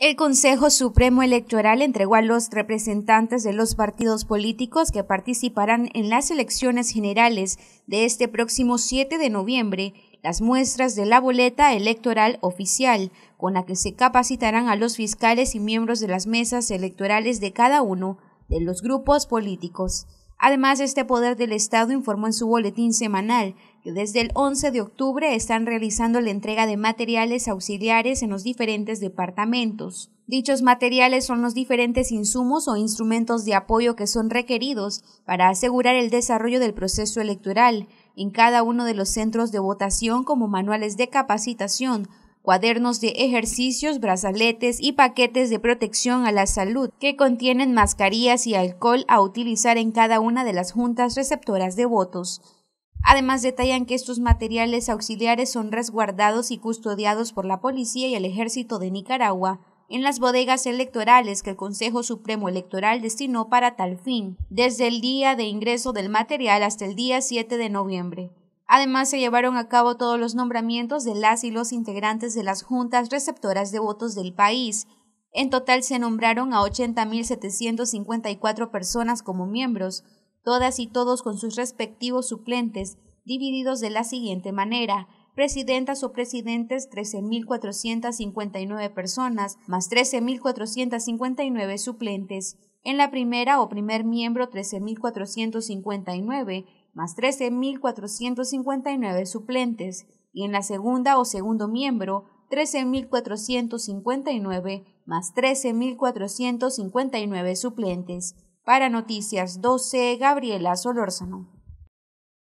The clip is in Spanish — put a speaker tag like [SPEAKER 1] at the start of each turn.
[SPEAKER 1] El Consejo Supremo Electoral entregó a los representantes de los partidos políticos que participarán en las elecciones generales de este próximo 7 de noviembre las muestras de la boleta electoral oficial, con la que se capacitarán a los fiscales y miembros de las mesas electorales de cada uno de los grupos políticos. Además, este poder del Estado informó en su boletín semanal que desde el 11 de octubre están realizando la entrega de materiales auxiliares en los diferentes departamentos. Dichos materiales son los diferentes insumos o instrumentos de apoyo que son requeridos para asegurar el desarrollo del proceso electoral en cada uno de los centros de votación como manuales de capacitación, cuadernos de ejercicios, brazaletes y paquetes de protección a la salud que contienen mascarillas y alcohol a utilizar en cada una de las juntas receptoras de votos. Además detallan que estos materiales auxiliares son resguardados y custodiados por la policía y el ejército de Nicaragua en las bodegas electorales que el Consejo Supremo Electoral destinó para tal fin, desde el día de ingreso del material hasta el día 7 de noviembre. Además, se llevaron a cabo todos los nombramientos de las y los integrantes de las juntas receptoras de votos del país. En total se nombraron a 80.754 personas como miembros, todas y todos con sus respectivos suplentes, divididos de la siguiente manera presidentas o presidentes 13.459 personas, más 13.459 suplentes. En la primera o primer miembro 13.459 más nueve suplentes, y en la segunda o segundo miembro trece mil cuatrocientos cincuenta y 13.459 más nueve suplentes. Para Noticias doce Gabriela Solórzano.